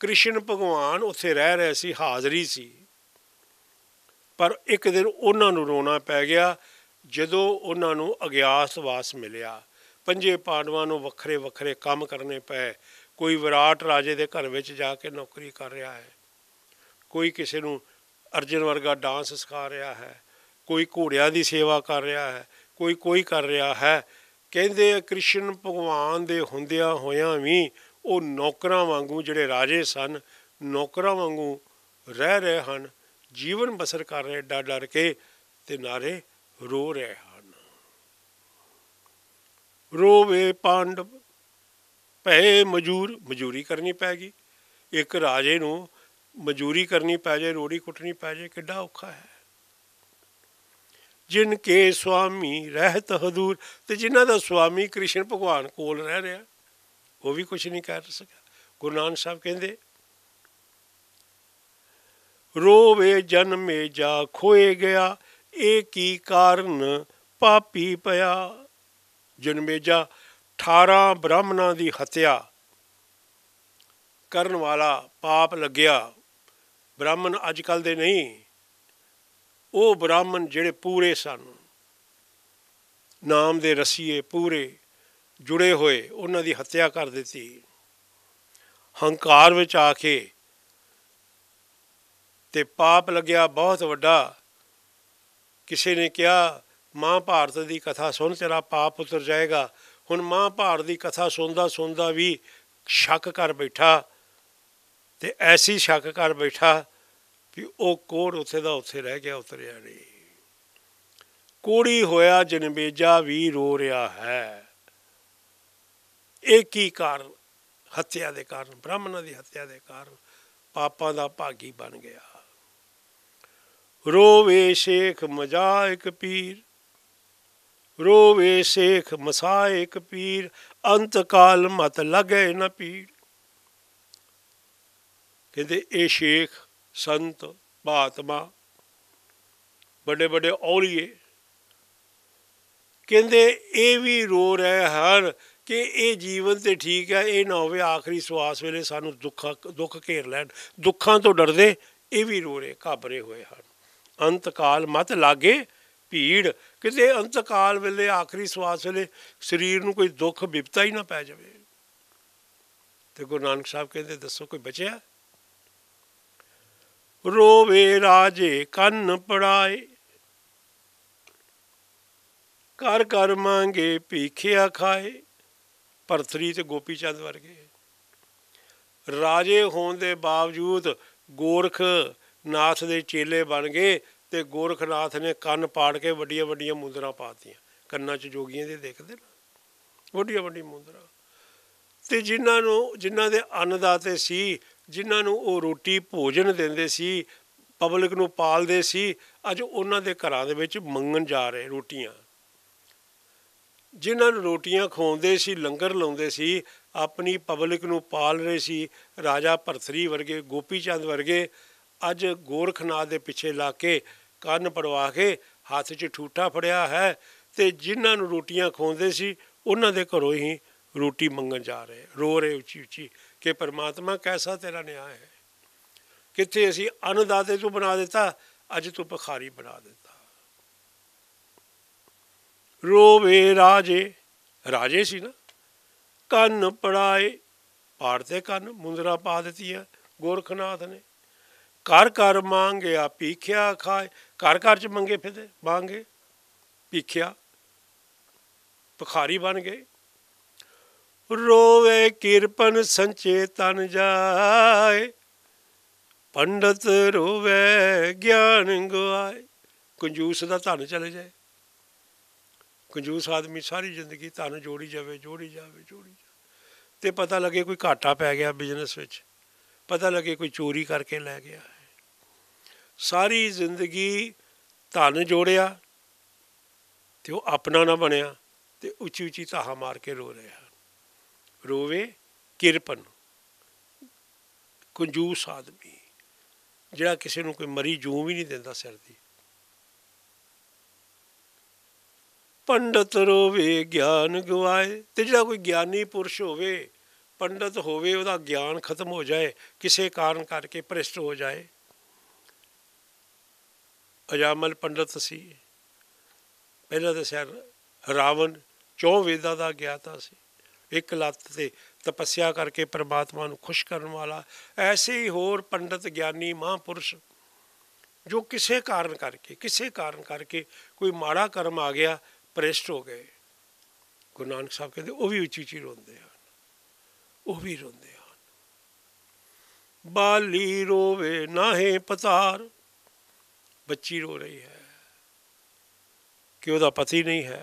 ਕ੍ਰਿਸ਼ਨ ਭਗਵਾਨ ਉੱਥੇ ਰਹਿ ਰਹੇ ਸੀ ਹਾਜ਼ਰੀ ਸੀ ਪਰ ਇੱਕ ਦਿਨ ਉਹਨਾਂ ਨੂੰ ਰੋਣਾ ਪੈ ਗਿਆ ਜਦੋਂ ਉਹਨਾਂ ਨੂੰ ਅਗਿਆਸਵਾਸ ਮਿਲਿਆ ਪੰਜੇ ਪਾਂਡਵਾਂ ਨੂੰ ਵੱਖਰੇ ਵੱਖਰੇ ਕੰਮ ਕਰਨੇ ਪਏ ਕੋਈ ਵਿਰਾਟ ਰਾਜੇ ਦੇ ਘਰ ਵਿੱਚ ਜਾ ਕੇ ਨੌਕਰੀ ਕਰ ਰਿਹਾ ਹੈ ਕੋਈ ਕਿਸੇ ਨੂੰ ਅਰਜਨ ਵਰਗਾ ਡਾਂਸ ਸਿਖਾ ਰਿਹਾ ਹੈ ਕੋਈ ਘੋੜਿਆਂ ਦੀ ਸੇਵਾ ਕਰ ਰਿਹਾ ਹੈ ਕੋਈ ਕੋਈ ਕਰ ਰਿਹਾ ਹੈ ਕਹਿੰਦੇ ਆ ਕ੍ਰਿਸ਼ਨ ਭਗਵਾਨ ਦੇ ਹੁੰਦਿਆਂ ਹੋਇਆਂ ਵੀ ਉਹ ਨੌਕਰਾਂ ਵਾਂਗੂ ਜਿਹੜੇ ਰਾਜੇ ਸਨ ਨੌਕਰਾਂ ਵਾਂਗੂ ਰਹਿ ਰਹੇ ਹਨ ਜੀਵਨ ਬਸਰ ਕਰ ਰਹੇ ਡਰ ਡਰ ਕੇ ਤੇ ਨਾਰੇ ਰੋ ਰਹੇ ਹਨ ਰੋਵੇ ਪਾਂਡਵ ਭੈ ਮਜੂਰ ਮਜੂਰੀ ਕਰਨੀ ਪੈ ਗਈ ਇੱਕ ਰਾਜੇ ਨੂੰ ਮਜੂਰੀ ਕਰਨੀ ਪੈ ਜਾਏ ਰੋੜੀ ਕੁੱਟਣੀ ਪੈ ਜਾਏ ਕਿੱਡਾ ਔਖਾ ਹੈ ਜਿਨ ਕੇ ਸੁਆਮੀ ਰਹਿਤ ਹਦੂਰ ਤੇ ਜਿਨ੍ਹਾਂ ਦਾ ਸੁਆਮੀ ਕ੍ਰਿਸ਼ਨ ਭਗਵਾਨ ਕੋਲ ਰਹਿ ਰਿਹਾ ਉਹ ਵੀ ਕੁਝ ਨਹੀਂ ਕਰ ਸਕਿਆ ਗੁਰੂ ਨਾਨਕ ਸਾਹਿਬ ਕਹਿੰਦੇ ਰੋਵੇ ਜਨਮੇ ਜਾ ਖੋਏ ਗਿਆ ਇਹ ਕੀ ਕਾਰਨ ਪਾਪੀ ਪਿਆ ਜਨਮੇ ਜਾ 18 ਬ੍ਰਾਹਮਣਾਂ ਦੀ ਹੱਤਿਆ ਕਰਨ ਵਾਲਾ ਪਾਪ ਲੱਗਿਆ ਬ੍ਰਾਹਮਣ ਅੱਜ ਕੱਲ ਦੇ ਨਹੀਂ ਉਹ ਬ੍ਰਾਹਮਣ ਜਿਹੜੇ ਪੂਰੇ ਸਨ ਨਾਮ ਦੇ ਰਸੀਏ ਪੂਰੇ ਜੁੜੇ ਹੋਏ ਉਹਨਾਂ ਦੀ ਹੱਤਿਆ ਕਰ ਦਿੱਤੀ ਹੰਕਾਰ ਵਿੱਚ ਆ ਕੇ ਤੇ ਪਾਪ ਲੱਗਿਆ ਬਹੁਤ ਵੱਡਾ ਕਿਸੇ ਨੇ ਕਿਹਾ ਮਾਂ ਭਾਰਤ ਦੀ ਕਥਾ ਸੁਣ ਤੇਰਾ ਪਾਪ ਉਤਰ ਜਾਏਗਾ ਹੁਣ ਮਹਾਭਾਰਤ ਦੀ ਕਥਾ ਸੁਣਦਾ ਸੁਣਦਾ ਵੀ ਸ਼ੱਕ ਕਰ ਬੈਠਾ ਤੇ ਐਸੀ ਸ਼ੱਕ ਕਰ ਬੈਠਾ ਵੀ ਉਹ ਕੋੜ ਉੱਥੇ ਦਾ ਉੱਥੇ ਰਹਿ ਗਿਆ ਉਤਰਿਆ ਨਹੀਂ ਕੋੜੀ ਹੋਇਆ ਜਨਬੇਜਾ ਵੀ ਰੋ ਰਿਹਾ ਹੈ ਇਹ ਕੀ ਕਾਰਨ ਹੱਤਿਆ ਦੇ ਕਾਰਨ ਬ੍ਰਾਹਮਣਾਂ ਦੀ ਹੱਤਿਆ ਦੇ ਕਾਰਨ ਪਾਪਾਂ ਦਾ ਭਾਗੀ ਬਣ ਗਿਆ ਰੋਵੇ ਸ਼ੇਖ ਮਜਾਇਕ ਪੀਰ ਰੋਵੇ ਸੇਖ ਮਸਾਇਕ ਪੀਰ ਅੰਤ ਕਾਲ ਮਤ ਲਗੇ ਨਾ ਪੀਰ ਕਹਿੰਦੇ ਇਹ ਸ਼ੇਖ ਸੰਤ ਬਾਤਮਾ ਵੱਡੇ ਵੱਡੇ ਔਲੀਏ ਕਹਿੰਦੇ ਇਹ ਵੀ ਰੋ ਰਹੇ ਹਨ ਕਿ ਇਹ ਜੀਵਨ ਤੇ ਠੀਕ ਹੈ ਇਹ ਨਾ ਹੋਵੇ ਆਖਰੀ ਸਵਾਸ ਵੇਲੇ ਸਾਨੂੰ ਦੁੱਖ ਦੁੱਖ ਘੇਰ ਲੈਣ ਦੁੱਖਾਂ ਤੋਂ ਡਰਦੇ ਇਹ ਵੀ ਰੋ ਰਹੇ ਘਾਬਰੇ ਹੋਏ ਹਨ ਅੰਤ ਕਾਲ ਮਤ ਲਾਗੇ ਭੀੜ ਕਿਤੇ ਅੰਤਕਾਲ ਵੇਲੇ ਆਖਰੀ ਸਵਾਸ ਵੇਲੇ ਸਰੀਰ ਨੂੰ ਕੋਈ ਦੁੱਖ ਵਿਪਤਾ ਹੀ ਨਾ ਪੈ ਜਾਵੇ ਤੇ ਗੁਰੂ ਨਾਨਕ ਸਾਹਿਬ ਕਹਿੰਦੇ ਦੱਸੋ ਕੋਈ ਬਚਿਆ ਰੋਵੇ ਰਾਜੇ ਕੰਨ ਪੜਾਏ ਕਰ ਕਰ ਮੰਗੇ ਭੀਖਿਆ ਖਾਏ ਸ੍ਰੀ ਤੇ ਗੋਪੀ ਚੰਦ ਵਰਗੇ ਰਾਜੇ ਹੋਣ ਦੇ ਬਾਵਜੂਦ ਗੋਰਖ ਨਾਥ ਦੇ ਚੇਲੇ ਬਣ ਗਏ ਤੇ ਗੋਰਖਨਾਥ ਨੇ ਕੰਨ ਪਾੜ ਕੇ ਵੱਡੀਆਂ ਵੱਡੀਆਂ ਮੁੰਦਰਾ ਪਾਤੀਆਂ ਕੰਨਾਂ 'ਚ ਜੋਗੀਆਂ ਦੇ ਦੇਖਦੇ ਨਾ ਵੱਡੀਆਂ ਵੱਡੀਆਂ ਮੁੰਦਰਾ ਤੇ ਜਿਨ੍ਹਾਂ ਨੂੰ ਜਿਨ੍ਹਾਂ ਦੇ ਅੰਨਦਾਤੇ ਸੀ ਜਿਨ੍ਹਾਂ ਨੂੰ ਉਹ ਰੋਟੀ ਭੋਜਨ ਦਿੰਦੇ ਸੀ ਪਬਲਿਕ ਨੂੰ ਪਾਲਦੇ ਸੀ ਅੱਜ ਉਹਨਾਂ ਦੇ ਘਰਾਂ ਦੇ ਵਿੱਚ ਮੰਗਣ ਜਾ ਰਹੇ ਰੋਟੀਆਂ ਜਿਨ੍ਹਾਂ ਨੂੰ ਰੋਟੀਆਂ ਖਵਾਉਂਦੇ ਸੀ ਲੰਗਰ ਲਾਉਂਦੇ ਸੀ ਆਪਣੀ ਪਬਲਿਕ ਨੂੰ ਪਾਲ ਰਹੇ ਸੀ ਰਾਜਾ ਭਰਤਰੀ ਵਰਗੇ ਗੋਪੀ ਚੰਦ ਵਰਗੇ ਅੱਜ ਗੋਰਖਨਾਥ ਦੇ ਪਿੱਛੇ ਲਾ ਕੇ ਕੰਨ ਪੜਵਾ ਕੇ ਹੱਥ 'ਚ ਠੂਠਾ ਫੜਿਆ ਹੈ ਤੇ ਜਿਨ੍ਹਾਂ ਨੂੰ ਰੋਟੀਆਂ ਖਵਾਉਂਦੇ ਸੀ ਉਹਨਾਂ ਦੇ ਘਰੋਂ ਹੀ ਰੋਟੀ ਮੰਗਣ ਜਾ ਰਹੇ ਰੋ ਰਹੇ ਉੱਚੀ ਉੱਚੀ ਕਿ ਪਰਮਾਤਮਾ ਕੈਸਾ ਤੇਰਾ ਨਿਆਂ ਹੈ ਕਿੱਥੇ ਅਸੀਂ ਅੰਨਦਾਤੇ ਤੂੰ ਬਣਾ ਦਿੱਤਾ ਅੱਜ ਤੂੰ ਭਖਾਰੀ ਬਣਾ ਦਿੱਤਾ ਰੋਵੇ ਰਾਜੇ ਰਾਜੇ ਸੀ ਨਾ ਕੰਨ ਪੜਾਏ ਪਾੜ ਤੇ ਕੰਨ ਮੁੰਦਰਾ ਪਾ ਦਿੱਤੀ ਹੈ ਗੋਰਖਨਾਥ ਨੇ ਕਰ ਕਰ ਮੰਗਿਆ ਪੀਖਿਆ ਖਾਏ ਘਰ ਘਰ ਚ ਮੰਗੇ ਫਿਰਦੇ ਬਾਂਗੇ ਭੀਖਿਆ ਭਖਾਰੀ ਬਣ ਗਏ ਰੋਵੇ ਕਿਰਪਨ ਸੰਚੇ ਤਨ ਜਾਏ ਪੰਡਤ ਰੋਵੇ ਗਿਆਨ ਗਵਾਏ ਕੰਜੂਸ ਦਾ ਧਨ ਚਲੇ ਜਾਏ ਕੰਜੂਸ ਆਦਮੀ ਸਾਰੀ ਜ਼ਿੰਦਗੀ ਧਨ ਜੋੜੀ ਜਾਵੇ ਜੋੜੀ ਜਾਵੇ ਜੋੜੀ ਜਾਵੇ ਤੇ ਪਤਾ ਲੱਗੇ ਕੋਈ ਘਾਟਾ ਪੈ ਗਿਆ ਬਿਜ਼ਨਸ ਵਿੱਚ ਪਤਾ ਲੱਗੇ ਕੋਈ ਚੋਰੀ ਕਰਕੇ ਲੈ ਗਿਆ ਸਾਰੀ ਜ਼ਿੰਦਗੀ ਧਨ ਜੋੜਿਆ ਤੇ ਉਹ ਆਪਣਾ ਨਾ ਬਣਿਆ ਤੇ ਉੱਚੀ ਉੱਚੀ ਤਾਹਾ ਮਾਰ ਕੇ ਰੋ ਰਿਹਾ ਰੋਵੇ ਕਿਰਪਨ ਕੰਜੂਸ ਆਦਮੀ ਜਿਹੜਾ ਕਿਸੇ ਨੂੰ ਕੋਈ ਮਰੀ ਜੂ ਵੀ ਨਹੀਂ ਦਿੰਦਾ ਸਿਰ ਦੀ ਪੰਡਤ ਰੋਵੇ ਗਿਆਨ ਗਵਾਏ ਤੇ ਜਿਹੜਾ ਕੋਈ ਗਿਆਨੀ ਪੁਰਸ਼ ਹੋਵੇ ਪੰਡਤ ਹੋਵੇ ਉਹਦਾ ਗਿਆਨ ਖਤਮ ਹੋ ਜਾਏ ਕਿਸੇ ਕਾਰਨ ਕਰਕੇ ਭ੍ਰਿਸ਼ਟ ਹੋ ਜਾਏ ਅਜਾਮਲ ਪੰਡਤ ਸੀ ਪਹਿਲਾਂ ਤਾਂ ਸਰ ਰਾਵਣ ਚੌ ਵੇਦਾਂ ਦਾ ਗਿਆਤਾ ਸੀ ਇੱਕ ਲੱਤ ਤੇ ਤਪੱਸਿਆ ਕਰਕੇ ਪ੍ਰਮਾਤਮਾ ਨੂੰ ਖੁਸ਼ ਕਰਨ ਵਾਲਾ ਐਸੇ ਹੀ ਹੋਰ ਪੰਡਤ ਗਿਆਨੀ ਮਹਾਂਪੁਰਸ਼ ਜੋ ਕਿਸੇ ਕਾਰਨ ਕਰਕੇ ਕਿਸੇ ਕਾਰਨ ਕਰਕੇ ਕੋਈ ਮਾੜਾ ਕਰਮ ਆ ਗਿਆ ਪ੍ਰੇਸ਼ਟ ਹੋ ਗਏ ਗੁਰੂ ਨਾਨਕ ਸਾਹਿਬ ਕਹਿੰਦੇ ਉਹ ਵੀ ਉੱਚੀ ਉੱਚੀ ਰੋਂਦੇ ਹਨ ਉਹ ਵੀ ਰੋਂਦੇ ਹਨ ਬਾਲੀ ਰੋਵੇ ਨਾਹੀਂ ਪਤਾਰ ਬੱਚੀ ਰੋ ਰਹੀ ਹੈ ਕਿ ਉਹਦਾ ਪਤੀ ਨਹੀਂ ਹੈ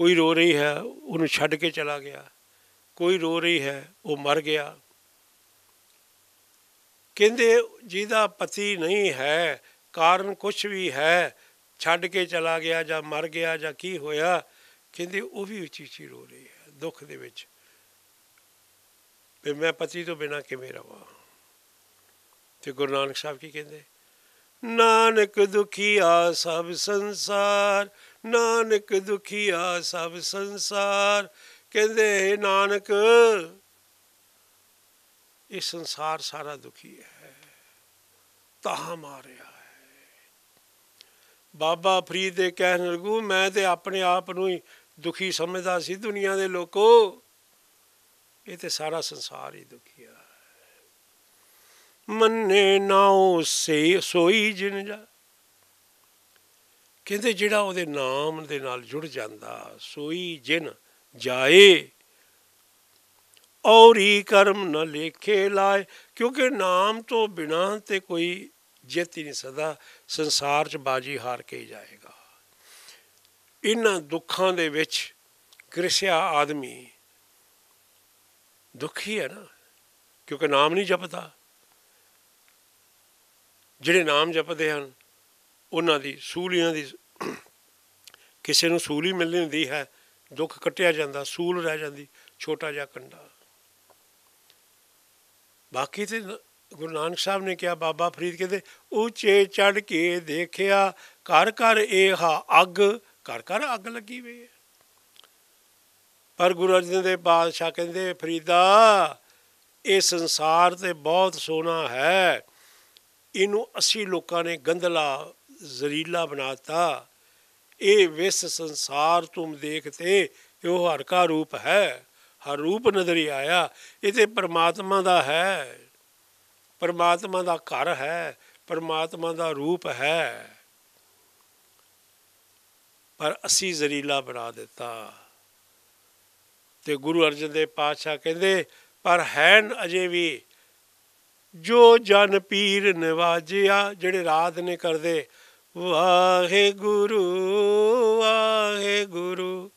ਕੋਈ ਰੋ ਰਹੀ ਹੈ ਉਹਨੂੰ ਛੱਡ ਕੇ ਚਲਾ ਗਿਆ ਕੋਈ ਰੋ ਰਹੀ ਹੈ ਉਹ ਮਰ ਗਿਆ ਕਹਿੰਦੇ ਜਿਹਦਾ ਪਤੀ ਨਹੀਂ ਹੈ ਕਾਰਨ ਕੁਝ ਵੀ ਹੈ ਛੱਡ ਕੇ ਚਲਾ ਗਿਆ ਜਾਂ ਮਰ ਗਿਆ ਜਾਂ ਕੀ ਹੋਇਆ ਕਹਿੰਦੇ ਉਹ ਵੀ ਉੱਚੀ ਰੋ ਰਹੀ ਹੈ ਦੁੱਖ ਦੇ ਵਿੱਚ ਵੀ ਮੈਂ ਪਤੀ ਤੋਂ ਬਿਨਾ ਕਿਵੇਂ ਰਵਾਂ ਤੇ ਗੁਰੂ ਨਾਨਕ ਸਾਹਿਬ ਕੀ ਕਹਿੰਦੇ ਨਾਨਕ ਦੁਖੀਆ ਸਭ ਸੰਸਾਰ ਨਾਨਕ ਦੁਖੀਆ ਸਭ ਸੰਸਾਰ ਕਹਿੰਦੇ ਨਾਨਕ ਇਹ ਸੰਸਾਰ ਸਾਰਾ ਦੁਖੀ ਹੈ ਤਾਹ ਮਾਰਿਆ ਬਾਬਾ ਫਰੀਦ ਦੇ ਕਹਿਣ ਲਗੂ ਮੈਂ ਤੇ ਆਪਣੇ ਆਪ ਨੂੰ ਹੀ ਦੁਖੀ ਸਮਝਦਾ ਸੀ ਦੁਨੀਆ ਦੇ ਲੋਕੋ ਇਹ ਤੇ ਸਾਰਾ ਸੰਸਾਰ ਹੀ ਦੁਖੀ ਆ ਮੰਨੇ ਨਾਉ ਸੇ ਸੋਈ ਜਿਨ ਜਾ ਕਹਿੰਦੇ ਜਿਹੜਾ ਉਹਦੇ ਨਾਮ ਦੇ ਨਾਲ ਜੁੜ ਜਾਂਦਾ ਸੋਈ ਜਿਨ ਜਾਏ ਔਰੀ ਕਰਮ ਨ ਲੇਖੇ ਲਾਏ ਕਿਉਂਕਿ ਨਾਮ ਤੋਂ ਬਿਨਾ ਤੇ ਕੋਈ ਜਿੱਤ ਹੀ ਨਹੀਂ ਸਦਾ ਸੰਸਾਰ 'ਚ ਬਾਜੀ ਹਾਰ ਕੇ ਜਾਏਗਾ ਇਹਨਾਂ ਦੁੱਖਾਂ ਦੇ ਵਿੱਚ ਕ੍ਰਿਸ਼ਿਆ ਆਦਮੀ ਦੁਖੀ ਹੈ ਨਾ ਕਿਉਂਕਿ ਨਾਮ ਨਹੀਂ ਜਪਦਾ ਜਿਹੜੇ ਨਾਮ ਜਪਦੇ ਹਨ ਉਹਨਾਂ ਦੀ ਸੂਲੀਆਂ ਦੀ ਕਿਸੇ ਨੂੰ ਸੂਲੀ ਮਿਲਣੀ ਹੁੰਦੀ ਹੈ ਦੁੱਖ ਕੱਟਿਆ ਜਾਂਦਾ ਸੂਲ ਰਹਿ ਜਾਂਦੀ ਛੋਟਾ ਜਿਹਾ ਕੰਡਾ ਬਾਕੀ ਤੇ ਗੁਰੂ ਨਾਨਕ ਸਾਹਿਬ ਨੇ ਕਿਹਾ ਬਾਬਾ ਫਰੀਦ ਕਹਿੰਦੇ ਉੱਚੇ ਚੜ ਕੇ ਦੇਖਿਆ ਘਰ ਘਰ ਇਹ ਅੱਗ ਘਰ ਘਰ ਅੱਗ ਲੱਗੀ ਹੋਈ ਪਰ ਗੁਰੂ ਅਰਜਨ ਦੇ ਪਾਤਸ਼ਾਹ ਕਹਿੰਦੇ ਫਰੀਦਾ ਇਹ ਸੰਸਾਰ ਤੇ ਬਹੁਤ ਸੋਨਾ ਹੈ ਇਹਨੂੰ ਅਸੀਂ ਲੋਕਾਂ ਨੇ ਗੰਧਲਾ ਜ਼ਰੀਲਾ ਬਣਾਤਾ ਇਹ ਵਿਸ ਸੰਸਾਰ ਤੁਮ ਦੇਖਤੇ ਉਹ ਹਰ ਕਾ ਰੂਪ ਹੈ ਹਰ ਰੂਪ ਨਜ਼ਰ ਆਇਆ ਇਹ ਤੇ ਪਰਮਾਤਮਾ ਦਾ ਹੈ ਪਰਮਾਤਮਾ ਦਾ ਘਰ ਹੈ ਪਰਮਾਤਮਾ ਦਾ ਰੂਪ ਹੈ ਪਰ ਅਸੀਂ ਜ਼ਰੀਲਾ ਬਣਾ ਦਿੱਤਾ ਤੇ ਗੁਰੂ ਅਰਜਨ ਦੇਵ ਪਾਤਸ਼ਾਹ ਕਹਿੰਦੇ ਪਰ ਹੈਨ ਅਜੇ ਵੀ ਜੋ ਜਨ ਪੀਰ ਨਿਵਾਜਿਆ ਜਿਹੜੇ ਰਾਤ ਨੇ ਕਰਦੇ ਵਾਹੇ ਵਾਹੇ ਗੁਰੂ ਗੁਰੂ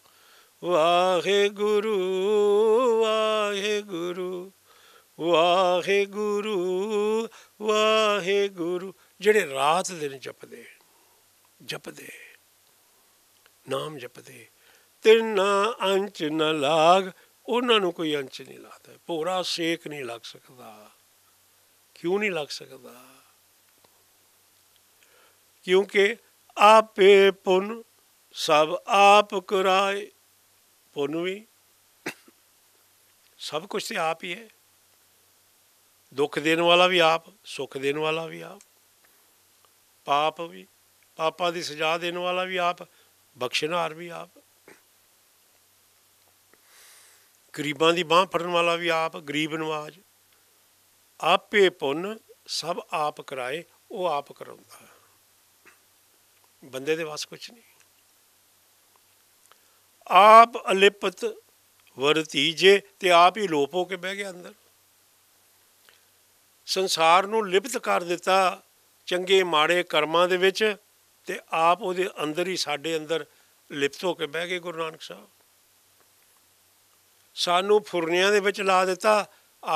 ਵਾਹੇ ਗੁਰੂ ਵਾਹੇ ਗੁਰੂ ਵਾਹੇ ਗੁਰੂ ਜਿਹੜੇ ਰਾਤ ਦਿਨ ਜਪਦੇ ਜਪਦੇ ਨਾਮ ਜਪਦੇ ਤਿੰਨਾ ਅੰਚ ਨ ਲਾਗ ਉਹਨਾਂ ਨੂੰ ਕੋਈ ਅੰਚ ਨਹੀਂ ਲਾਦਾ ਪੂਰਾ ਸੇਕ ਨਹੀਂ ਲੱਗ ਸਕਦਾ ਕਿਉਂ ਨਹੀਂ ਲੱਗ ਸਕਦਾ ਕਿਉਂਕਿ ਆਪੇ ਪੁੰਨ ਸਭ ਆਪ ਕਰਾਏ ਪੁੰਨ ਵੀ ਸਭ ਕੁਝ ਤੇ ਆਪ ਹੀ ਹੈ ਦੁੱਖ ਦੇਣ ਵਾਲਾ ਵੀ ਆਪ ਸੁੱਖ ਦੇਣ ਵਾਲਾ ਵੀ ਆਪ ਪਾਪ ਵੀ ਪਾਪਾਂ ਦੀ ਸਜ਼ਾ ਦੇਣ ਵਾਲਾ ਵੀ ਆਪ ਬਖਸ਼ਣਹਾਰ ਵੀ ਆਪ ਗਰੀਬਾਂ ਦੀ ਬਾਹ ਫੜਨ ਵਾਲਾ ਵੀ ਆਪ ਗਰੀਬ ਨਵਾਜ਼ ਆਪੇ ਪੁੰਨ ਸਭ ਆਪ ਕਰਾਏ ਉਹ ਆਪ ਕਰਾਉਂਦਾ ਬੰਦੇ ਦੇ ਵਾਸ ਕੁਝ ਨਹੀਂ ਆਪ ਅਲਿਪਤ ਵਰਤੀ ਜੇ ਤੇ ਆਪ ਹੀ ਲੋਪ ਹੋ ਕੇ ਬਹਿ ਗਿਆ ਅੰਦਰ ਸੰਸਾਰ ਨੂੰ ਲਿਪਤ ਕਰ ਦਿੱਤਾ ਚੰਗੇ ਮਾੜੇ ਕਰਮਾਂ ਦੇ ਵਿੱਚ ਤੇ ਆਪ ਉਹਦੇ ਅੰਦਰ ਹੀ ਸਾਡੇ ਅੰਦਰ ਲਿਪਤ ਹੋ ਕੇ ਬਹਿ ਗਏ ਗੁਰੂ ਨਾਨਕ ਸਾਹਿਬ ਸਾਨੂੰ ਫੁਰਨੀਆਂ ਦੇ ਵਿੱਚ ਲਾ ਦਿੱਤਾ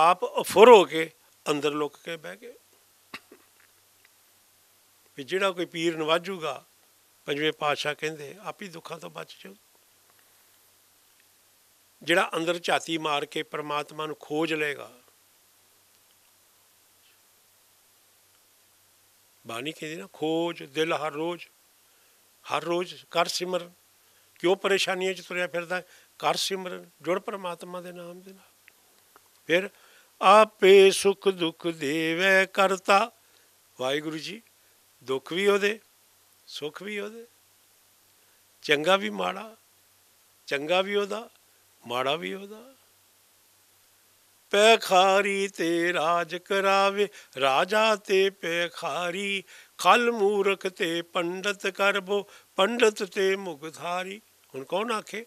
ਆਪ ਅਫੁਰ ਹੋ ਕੇ ਅੰਦਰ ਲੁੱਕ ਕੇ ਬਹਿ ਗਏ ਵੀ ਜਿਹੜਾ ਕੋਈ ਪੀਰ ਨਵਾਜੂਗਾ ਪੰਜਵੇਂ ਪਾਤਸ਼ਾਹ ਕਹਿੰਦੇ ਆਪ ਹੀ ਦੁੱਖਾਂ ਤੋਂ ਬਚ ਜਾਓ ਜਿਹੜਾ ਅੰਦਰ ਝਾਤੀ ਮਾਰ ਕੇ ਪਰਮਾਤਮਾ ਨੂੰ ਖੋਜ ਲਏਗਾ ਬਾਣੀ ਕਹਿੰਦੀ ਨਾ ਖੋਜ ਦਿਲ ਹਰ ਰੋਜ਼ ਹਰ ਰੋਜ਼ ਕਰ ਸਿਮਰ ਕਿਉਂ ਪਰੇਸ਼ਾਨੀਆਂ 'ਚ ਤੁਰਿਆ ਫਿਰਦਾ ਕਰ ਸਿਮਰ ਜੁੜ ਪਰਮਾਤਮਾ ਦੇ ਨਾਮ ਦੇ ਨਾਲ ਫਿਰ ਆਪੇ ਸੁਖ ਦੁਖ ਦੇਵੇ ਕਰਤਾ ਵਾਹਿਗੁਰੂ ਜੀ ਦੁੱਖ ਵੀ ਉਹਦੇ ਸੁਖ ਵੀ ਉਹਦੇ ਚੰਗਾ ਵੀ ਮਾੜਾ ਚੰਗਾ ਵੀ ਉਹਦਾ ਮਾੜਾ ਵੀ ਉਹਦਾ ਪੈਖਾਰੀ ਤੇ ਰਾਜ ਕਰਾਵੇ ਰਾਜਾ ਤੇ ਪੈਖਾਰੀ ਖਲ ਮੂਰਖ ਤੇ ਪੰਡਤ ਕਰਬੋ ਪੰਡਤ ਤੇ ਮੁਗਧਾਰੀ ਹੁਣ ਕੌਣ ਆਖੇ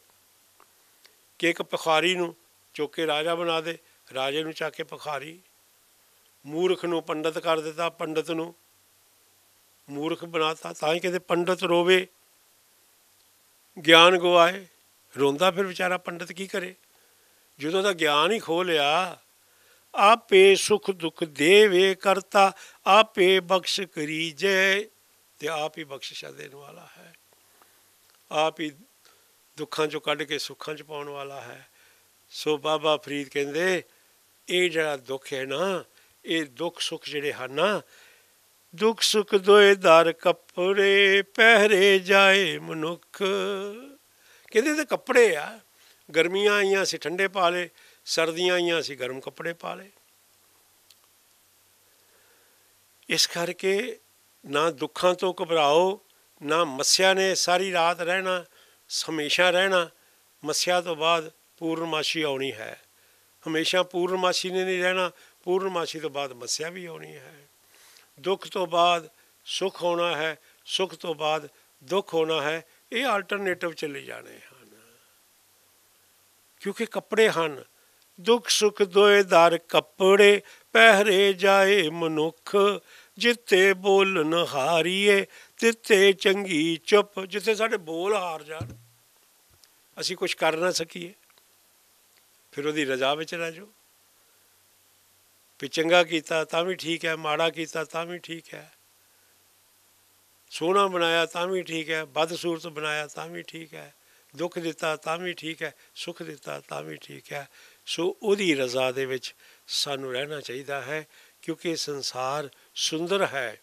ਕਿ ਇੱਕ ਪਖਾਰੀ ਨੂੰ ਚੋਕੇ ਰਾਜਾ ਬਣਾ ਦੇ ਰਾਜੇ ਨੂੰ ਚਾ ਕੇ ਭਖਾਰੀ ਮੂਰਖ ਨੂੰ ਪੰਡਤ ਕਰ ਦਿੱਤਾ ਪੰਡਤ ਨੂੰ ਮੂਰਖ ਬਣਾਤਾ ਤਾਂ ਹੀ ਕਿਤੇ ਪੰਡਤ ਰੋਵੇ ਗਿਆਨ ਗਵਾਏ ਰੋਂਦਾ ਫਿਰ ਵਿਚਾਰਾ ਪੰਡਤ ਕੀ ਕਰੇ ਜਦੋਂ ਦਾ ਗਿਆਨ ਹੀ ਖੋ ਲਿਆ ਆਪੇ ਸੁਖ ਦੁਖ ਦੇਵੇ ਕਰਤਾ ਆਪੇ ਬਖਸ਼ ਕਰੀ ਜੈ ਤੇ ਆਪ ਹੀ ਬਖਸ਼ਿਸ਼ਾ ਦੇਣ ਵਾਲਾ ਹੈ ਆਪ ਹੀ ਦੁੱਖਾਂ ਚੋਂ ਕੱਢ ਕੇ ਸੁੱਖਾਂ ਚ ਪਾਉਣ ਵਾਲਾ ਹੈ ਸੋ ਬਾਬਾ ਫਰੀਦ ਕਹਿੰਦੇ ਇਹ ਜਿਹੜਾ ਦੁੱਖ ਹੈ ਨਾ ਇਹ ਦੁੱਖ ਸੁੱਖ ਜਿਹੜੇ ਹਨ ਨਾ ਦੁੱਖ ਸੁੱਖ ਦੋਏ ਦਰ ਕੱਪੜੇ ਪਹਿਰੇ ਜਾਏ ਮਨੁੱਖ ਕਿਹਦੇ ਤੇ ਕੱਪੜੇ ਆ ਗਰਮੀਆਂ ਆਈਆਂ ਸੀ ਠੰਡੇ ਪਾ ਲੇ ਸਰਦੀਆਂ ਆਈਆਂ ਸੀ ਗਰਮ ਕੱਪੜੇ ਪਾ ਲੇ ਇਸ ਕਰਕੇ ਨਾ ਦੁੱਖਾਂ ਤੋਂ ਘਬਰਾਓ ਨਾ ਮੱਸਿਆ ਨੇ ਸਾਰੀ ਰਾਤ ਰਹਿਣਾ ਹਮੇਸ਼ਾ ਰਹਿਣਾ ਮੱਸਿਆ ਤੋਂ ਬਾਅਦ ਪੂਰਨਮਾਸ਼ੀ ਆਉਣੀ ਹੈ ਹਮੇਸ਼ਾ ਪੂਰਨਮਾਸ਼ੀ ਨੇ ਨਹੀਂ ਰਹਿਣਾ ਪੂਰਨਮਾਸ਼ੀ ਤੋਂ ਬਾਅਦ ਮੱਸਿਆ ਵੀ ਆਉਣੀ ਹੈ ਦੁੱਖ ਤੋਂ ਬਾਅਦ ਸੁਖ ਹੋਣਾ ਹੈ ਸੁਖ ਤੋਂ ਬਾਅਦ ਦੁੱਖ ਹੋਣਾ ਹੈ ਇਹ ਆਲਟਰਨੇਟਿਵ ਚੱਲੇ ਜਾਣੇ ਹਨ ਕਿਉਂਕਿ ਕੱਪੜੇ ਹਨ ਦੁੱਖ ਸੁਖ ਦੋਏ ਦਰ ਕੱਪੜੇ ਪਹਿਰੇ ਜਾਏ ਮਨੁੱਖ ਜਿੱਤੇ ਬੋਲਨ ਹਾਰੀਏ ਤਿੱਤੇ ਚੰਗੀ ਚੁੱਪ ਜਿੱਥੇ ਸਾਡੇ ਬੋਲ ਹਾਰ ਜਾਣ ਅਸੀਂ ਕੁਝ ਕਰ ਨਾ ਸਕੀਏ ਫਿਰ ਉਹਦੀ ਰਜ਼ਾ ਵਿੱਚ ਰਹਿ ਜਾਓ ਵੀ ਚੰਗਾ ਕੀਤਾ ਤਾਂ ਵੀ ਠੀਕ ਹੈ ਮਾੜਾ ਕੀਤਾ ਤਾਂ ਵੀ ਠੀਕ ਹੈ ਸੋਹਣਾ ਬਣਾਇਆ ਤਾਂ ਵੀ ਠੀਕ ਹੈ ਬਦਸੂਰਤ ਬਣਾਇਆ ਤਾਂ ਵੀ ਠੀਕ ਹੈ ਦੁੱਖ ਦਿੱਤਾ ਤਾਂ ਵੀ ਠੀਕ ਹੈ ਸੁੱਖ ਦਿੱਤਾ ਤਾਂ ਵੀ ਠੀਕ ਹੈ ਸੋ ਉਹਦੀ ਰਜ਼ਾ ਦੇ ਵਿੱਚ ਸਾਨੂੰ ਰਹਿਣਾ ਚਾਹੀਦਾ ਹੈ ਕਿਉਂਕਿ ਸੰਸਾਰ ਸੁੰਦਰ ਹੈ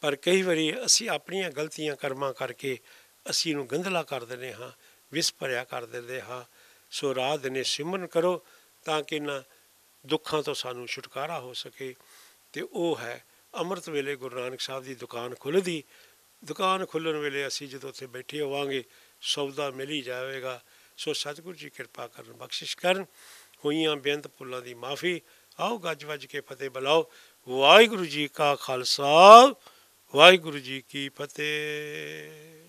ਪਰ ਕਈ ਵਾਰੀ ਅਸੀਂ ਆਪਣੀਆਂ ਗਲਤੀਆਂ ਕਰਮਾਂ ਕਰਕੇ ਅਸੀਂ ਨੂੰ ਗੰਧਲਾ ਕਰ ਦਿੰਦੇ ਹਾਂ ਵਿਸਪਰਿਆ ਕਰ ਦਿੰਦੇ ਹਾਂ ਸੋ ਰਾਤ ਨੇ ਸਿਮਰਨ ਕਰੋ ਤਾਂ ਕਿ ਨਾ ਦੁੱਖਾਂ ਤੋਂ ਸਾਨੂੰ ਛੁਟਕਾਰਾ ਹੋ ਸਕੇ ਤੇ ਉਹ ਹੈ ਅੰਮ੍ਰਿਤ ਵੇਲੇ ਗੁਰੂ ਨਾਨਕ ਸਾਹਿਬ ਦੀ ਦੁਕਾਨ ਖੁੱਲਦੀ ਦੁਕਾਨ ਖੁੱਲਣ ਵੇਲੇ ਅਸੀਂ ਜਦੋਂ ਉੱਥੇ ਬੈਠੇ ਹੋਵਾਂਗੇ ਸੌਦਾ ਮਿਲ ਹੀ ਜਾਵੇਗਾ ਸੋ ਸਤਿਗੁਰੂ ਜੀ ਕਿਰਪਾ ਕਰਨ ਬਖਸ਼ਿਸ਼ ਕਰਨ ਹੋਈਆਂ ਬੇਅੰਤ ਪੁੱਲਾਂ ਦੀ ਮਾਫੀ ਆਓ ਗੱਜ ਵੱਜ ਕੇ ਫਤਿਹ ਬੁਲਾਓ ਵਾਹਿਗੁਰੂ ਜੀ ਕਾ ਖਾਲਸਾ ਵਾਹਿਗੁਰੂ ਜੀ ਕੀ ਫਤਿਹ